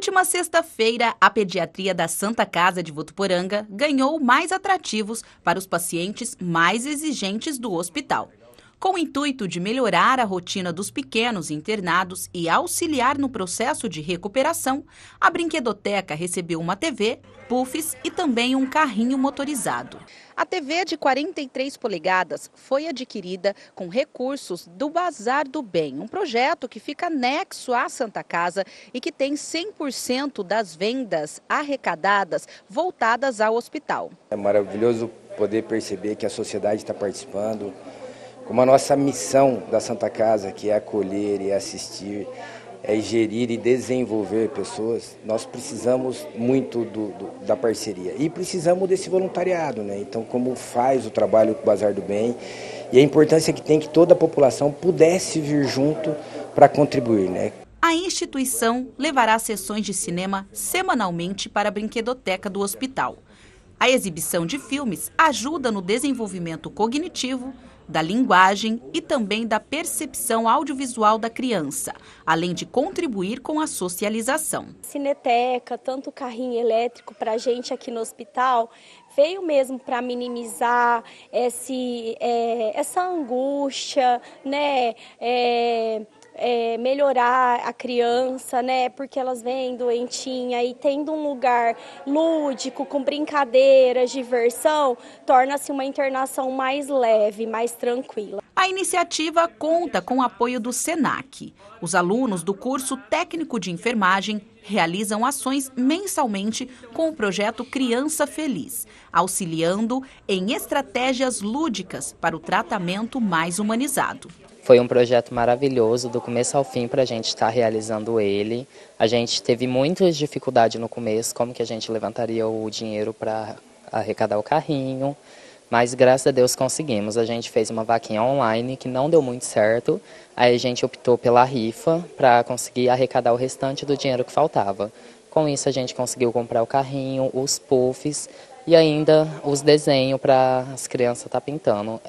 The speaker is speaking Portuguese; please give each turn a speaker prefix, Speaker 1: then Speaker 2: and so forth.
Speaker 1: última sexta-feira, a pediatria da Santa Casa de Votuporanga ganhou mais atrativos para os pacientes mais exigentes do hospital com o intuito de melhorar a rotina dos pequenos internados e auxiliar no processo de recuperação, a brinquedoteca recebeu uma TV, puffs e também um carrinho motorizado. A TV de 43 polegadas foi adquirida com recursos do Bazar do Bem, um projeto que fica anexo à Santa Casa e que tem 100% das vendas arrecadadas voltadas ao hospital.
Speaker 2: É maravilhoso poder perceber que a sociedade está participando, como a nossa missão da Santa Casa, que é acolher e assistir, é gerir e desenvolver pessoas, nós precisamos muito do, do, da parceria e precisamos desse voluntariado, né? Então, como faz o trabalho com o Bazar do Bem e a importância que tem que toda a população pudesse vir junto para contribuir, né?
Speaker 1: A instituição levará sessões de cinema semanalmente para a brinquedoteca do hospital. A exibição de filmes ajuda no desenvolvimento cognitivo, da linguagem e também da percepção audiovisual da criança, além de contribuir com a socialização.
Speaker 3: Cineteca, tanto carrinho elétrico para a gente aqui no hospital, veio mesmo para minimizar esse, é, essa angústia, né? É, é, melhorar a criança, né? Porque elas vêm doentinha e tendo um lugar lúdico, com brincadeiras, diversão, torna-se uma internação mais leve, mais tranquila. A iniciativa
Speaker 1: conta com o apoio do SENAC. Os alunos do curso técnico de enfermagem realizam ações mensalmente com o projeto Criança Feliz, auxiliando em estratégias lúdicas para o tratamento mais humanizado.
Speaker 4: Foi um projeto maravilhoso, do começo ao fim, para a gente estar tá realizando ele. A gente teve muitas dificuldades no começo, como que a gente levantaria o dinheiro para arrecadar o carrinho. Mas graças a Deus conseguimos. A gente fez uma vaquinha online que não deu muito certo. Aí a gente optou pela rifa para conseguir arrecadar o restante do dinheiro que faltava. Com isso a gente conseguiu comprar o carrinho, os puffs e ainda os desenhos para as crianças estar tá pintando.